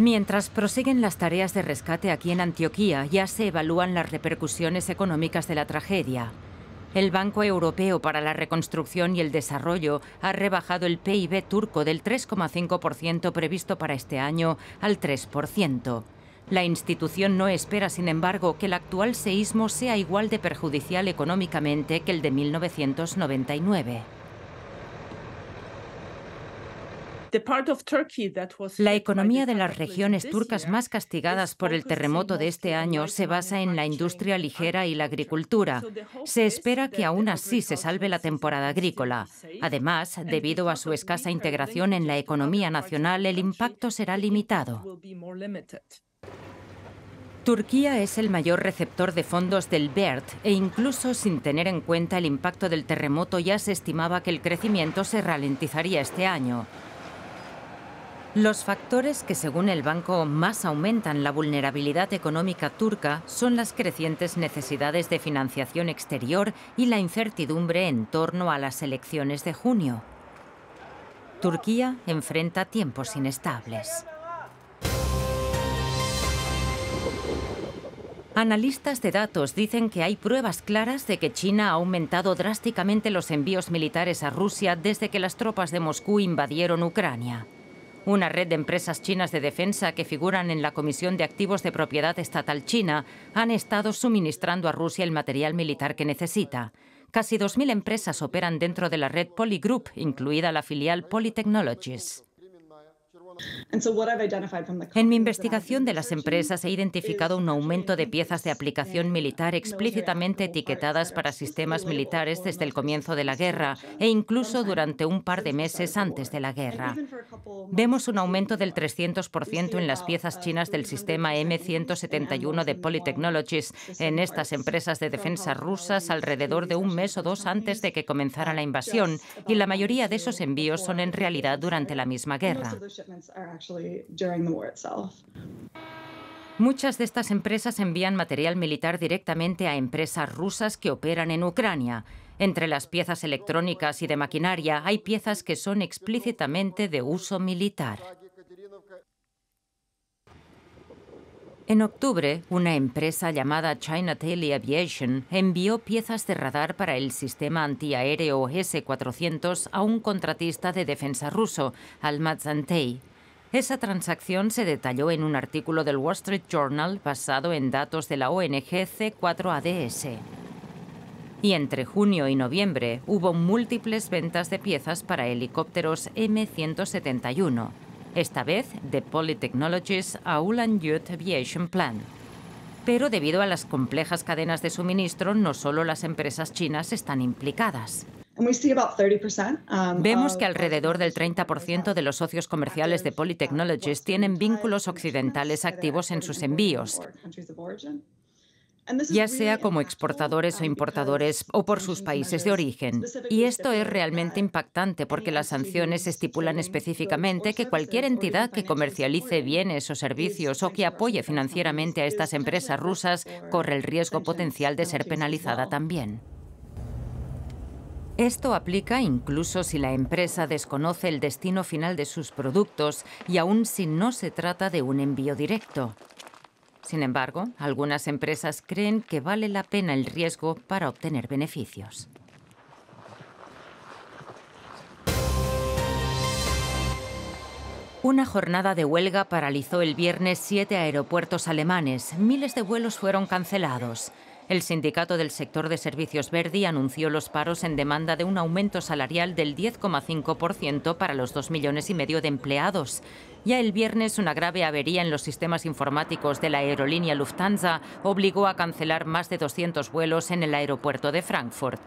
Mientras prosiguen las tareas de rescate aquí en Antioquía, ya se evalúan las repercusiones económicas de la tragedia. El Banco Europeo para la Reconstrucción y el Desarrollo ha rebajado el PIB turco del 3,5% previsto para este año al 3%. La institución no espera, sin embargo, que el actual seísmo sea igual de perjudicial económicamente que el de 1999. La economía de las regiones turcas más castigadas por el terremoto de este año se basa en la industria ligera y la agricultura. Se espera que aún así se salve la temporada agrícola. Además, debido a su escasa integración en la economía nacional, el impacto será limitado. Turquía es el mayor receptor de fondos del BERT e incluso sin tener en cuenta el impacto del terremoto ya se estimaba que el crecimiento se ralentizaría este año. Los factores que, según el banco, más aumentan la vulnerabilidad económica turca son las crecientes necesidades de financiación exterior y la incertidumbre en torno a las elecciones de junio. Turquía enfrenta tiempos inestables. Analistas de datos dicen que hay pruebas claras de que China ha aumentado drásticamente los envíos militares a Rusia desde que las tropas de Moscú invadieron Ucrania. Una red de empresas chinas de defensa que figuran en la Comisión de Activos de Propiedad Estatal China han estado suministrando a Rusia el material militar que necesita. Casi 2.000 empresas operan dentro de la red Polygroup, incluida la filial Polytechnologies. En mi investigación de las empresas he identificado un aumento de piezas de aplicación militar explícitamente etiquetadas para sistemas militares desde el comienzo de la guerra e incluso durante un par de meses antes de la guerra. Vemos un aumento del 300% en las piezas uh, chinas del sistema M171 de Polytechnologies en estas empresas de defensa rusas alrededor de un mes o dos antes de que comenzara la invasión y la mayoría de esos envíos son en realidad durante la misma guerra. Muchas de estas empresas envían material militar directamente a empresas rusas que operan en Ucrania. Entre las piezas electrónicas y de maquinaria hay piezas que son explícitamente de uso militar. En octubre, una empresa llamada China Tele Aviation envió piezas de radar para el sistema antiaéreo S-400 a un contratista de defensa ruso, al Antey. Esa transacción se detalló en un artículo del Wall Street Journal basado en datos de la ONG C4ADS. Y entre junio y noviembre hubo múltiples ventas de piezas para helicópteros M171, esta vez de Polytechnologies a Ulan Youth Aviation Plan. Pero debido a las complejas cadenas de suministro, no solo las empresas chinas están implicadas. Um, Vemos que alrededor del 30% de los socios comerciales de Polytechnologies tienen vínculos occidentales activos en sus envíos ya sea como exportadores o importadores o por sus países de origen. Y esto es realmente impactante porque las sanciones estipulan específicamente que cualquier entidad que comercialice bienes o servicios o que apoye financieramente a estas empresas rusas corre el riesgo potencial de ser penalizada también. Esto aplica incluso si la empresa desconoce el destino final de sus productos y aún si no se trata de un envío directo. Sin embargo, algunas empresas creen que vale la pena el riesgo para obtener beneficios. Una jornada de huelga paralizó el viernes siete aeropuertos alemanes. Miles de vuelos fueron cancelados. El sindicato del sector de servicios Verdi anunció los paros en demanda de un aumento salarial del 10,5% para los 2 millones y medio de empleados. Ya el viernes una grave avería en los sistemas informáticos de la aerolínea Lufthansa obligó a cancelar más de 200 vuelos en el aeropuerto de Frankfurt.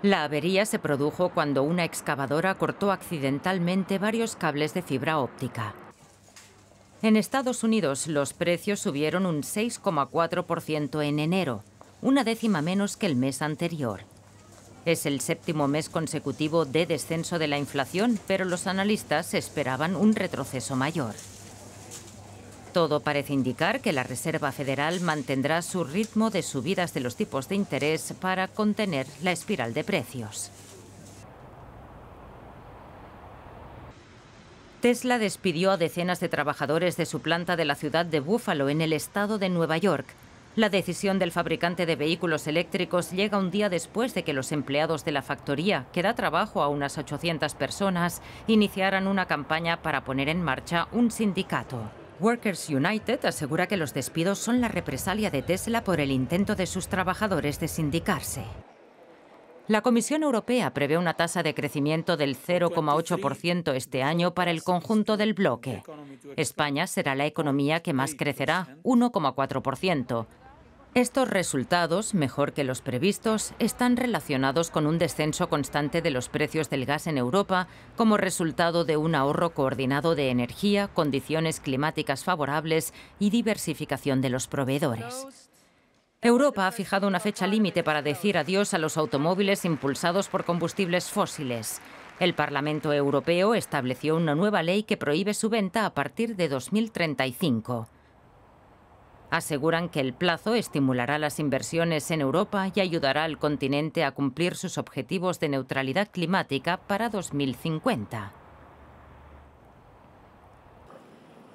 La avería se produjo cuando una excavadora cortó accidentalmente varios cables de fibra óptica. En Estados Unidos los precios subieron un 6,4% en enero una décima menos que el mes anterior. Es el séptimo mes consecutivo de descenso de la inflación, pero los analistas esperaban un retroceso mayor. Todo parece indicar que la Reserva Federal mantendrá su ritmo de subidas de los tipos de interés para contener la espiral de precios. Tesla despidió a decenas de trabajadores de su planta de la ciudad de Buffalo, en el estado de Nueva York, la decisión del fabricante de vehículos eléctricos llega un día después de que los empleados de la factoría, que da trabajo a unas 800 personas, iniciaran una campaña para poner en marcha un sindicato. Workers United asegura que los despidos son la represalia de Tesla por el intento de sus trabajadores de sindicarse. La Comisión Europea prevé una tasa de crecimiento del 0,8% este año para el conjunto del bloque. España será la economía que más crecerá, 1,4%. Estos resultados, mejor que los previstos, están relacionados con un descenso constante de los precios del gas en Europa como resultado de un ahorro coordinado de energía, condiciones climáticas favorables y diversificación de los proveedores. Europa ha fijado una fecha límite para decir adiós a los automóviles impulsados por combustibles fósiles. El Parlamento Europeo estableció una nueva ley que prohíbe su venta a partir de 2035. Aseguran que el plazo estimulará las inversiones en Europa y ayudará al continente a cumplir sus objetivos de neutralidad climática para 2050.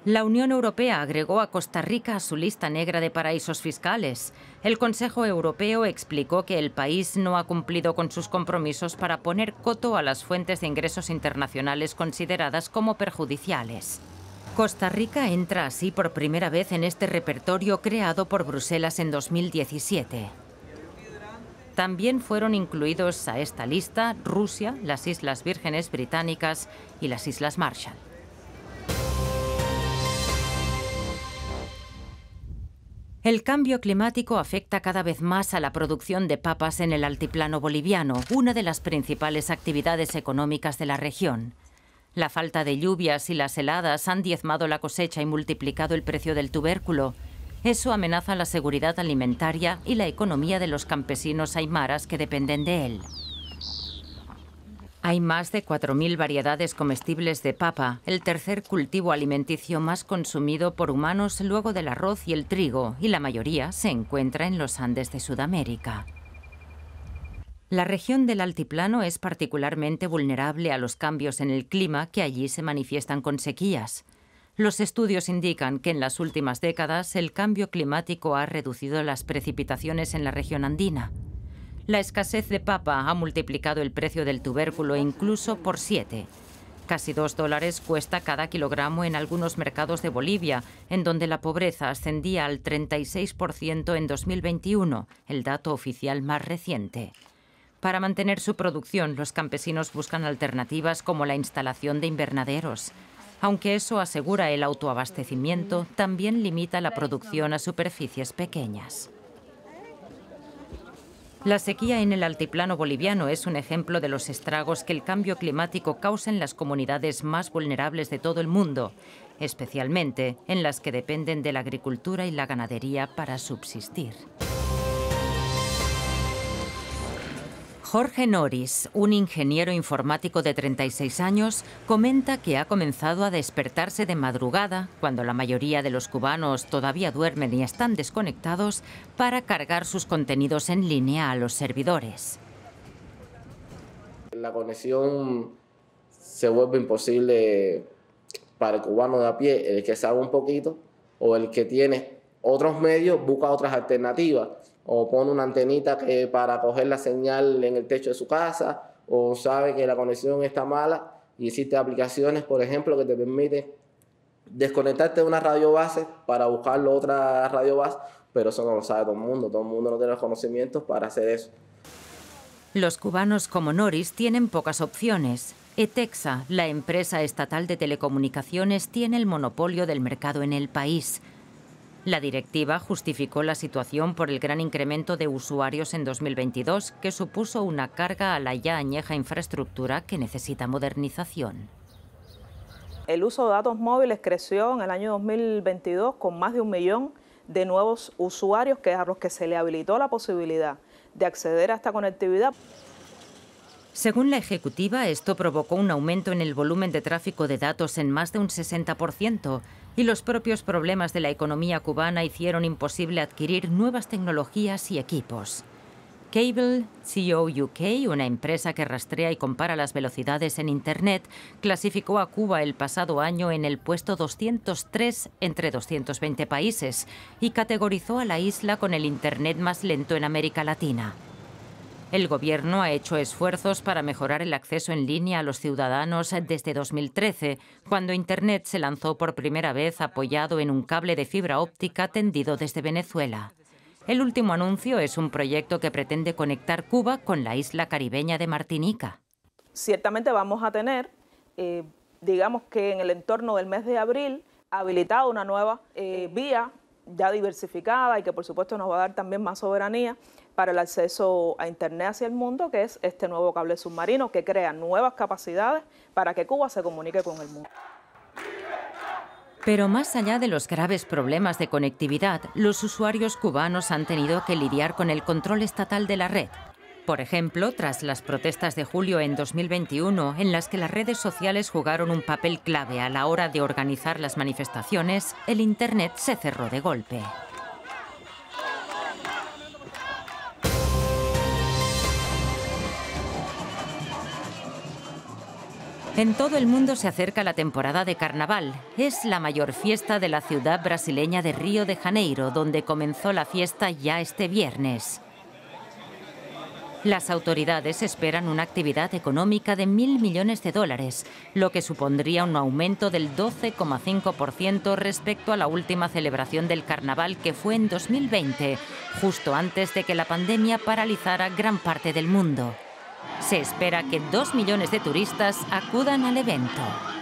La Unión Europea agregó a Costa Rica a su lista negra de paraísos fiscales. El Consejo Europeo explicó que el país no ha cumplido con sus compromisos para poner coto a las fuentes de ingresos internacionales consideradas como perjudiciales. Costa Rica entra así por primera vez en este repertorio creado por Bruselas en 2017. También fueron incluidos a esta lista Rusia, las Islas Vírgenes Británicas y las Islas Marshall. El cambio climático afecta cada vez más a la producción de papas en el altiplano boliviano, una de las principales actividades económicas de la región. La falta de lluvias y las heladas han diezmado la cosecha y multiplicado el precio del tubérculo. Eso amenaza la seguridad alimentaria y la economía de los campesinos aymaras que dependen de él. Hay más de 4.000 variedades comestibles de papa, el tercer cultivo alimenticio más consumido por humanos luego del arroz y el trigo, y la mayoría se encuentra en los Andes de Sudamérica. La región del altiplano es particularmente vulnerable a los cambios en el clima que allí se manifiestan con sequías. Los estudios indican que en las últimas décadas el cambio climático ha reducido las precipitaciones en la región andina. La escasez de papa ha multiplicado el precio del tubérculo incluso por siete. Casi dos dólares cuesta cada kilogramo en algunos mercados de Bolivia, en donde la pobreza ascendía al 36% en 2021, el dato oficial más reciente. Para mantener su producción, los campesinos buscan alternativas como la instalación de invernaderos. Aunque eso asegura el autoabastecimiento, también limita la producción a superficies pequeñas. La sequía en el altiplano boliviano es un ejemplo de los estragos que el cambio climático causa en las comunidades más vulnerables de todo el mundo, especialmente en las que dependen de la agricultura y la ganadería para subsistir. Jorge Noris, un ingeniero informático de 36 años, comenta que ha comenzado a despertarse de madrugada, cuando la mayoría de los cubanos todavía duermen y están desconectados, para cargar sus contenidos en línea a los servidores. La conexión se vuelve imposible para el cubano de a pie, el que sabe un poquito o el que tiene otros medios busca otras alternativas o pone una antenita que para coger la señal en el techo de su casa, o sabe que la conexión está mala y existe aplicaciones, por ejemplo, que te permiten desconectarte de una radio base para buscar otra radio base, pero eso no lo sabe todo el mundo, todo el mundo no tiene los conocimientos para hacer eso. Los cubanos como Noris tienen pocas opciones. ETEXA, la empresa estatal de telecomunicaciones, tiene el monopolio del mercado en el país. La directiva justificó la situación por el gran incremento de usuarios en 2022, que supuso una carga a la ya añeja infraestructura que necesita modernización. El uso de datos móviles creció en el año 2022 con más de un millón de nuevos usuarios que a los que se le habilitó la posibilidad de acceder a esta conectividad. Según la Ejecutiva, esto provocó un aumento en el volumen de tráfico de datos en más de un 60%, y los propios problemas de la economía cubana hicieron imposible adquirir nuevas tecnologías y equipos. Cable CO e UK, una empresa que rastrea y compara las velocidades en Internet, clasificó a Cuba el pasado año en el puesto 203 entre 220 países y categorizó a la isla con el Internet más lento en América Latina. El Gobierno ha hecho esfuerzos para mejorar el acceso en línea a los ciudadanos desde 2013, cuando Internet se lanzó por primera vez apoyado en un cable de fibra óptica tendido desde Venezuela. El último anuncio es un proyecto que pretende conectar Cuba con la isla caribeña de Martinica. Ciertamente vamos a tener, eh, digamos que en el entorno del mes de abril, habilitada una nueva eh, vía ya diversificada y que por supuesto nos va a dar también más soberanía para el acceso a Internet hacia el mundo, que es este nuevo cable submarino que crea nuevas capacidades para que Cuba se comunique con el mundo. Pero más allá de los graves problemas de conectividad, los usuarios cubanos han tenido que lidiar con el control estatal de la red. Por ejemplo, tras las protestas de julio en 2021, en las que las redes sociales jugaron un papel clave a la hora de organizar las manifestaciones, el Internet se cerró de golpe. En todo el mundo se acerca la temporada de carnaval. Es la mayor fiesta de la ciudad brasileña de Río de Janeiro, donde comenzó la fiesta ya este viernes. Las autoridades esperan una actividad económica de mil millones de dólares, lo que supondría un aumento del 12,5% respecto a la última celebración del carnaval que fue en 2020, justo antes de que la pandemia paralizara gran parte del mundo se espera que dos millones de turistas acudan al evento.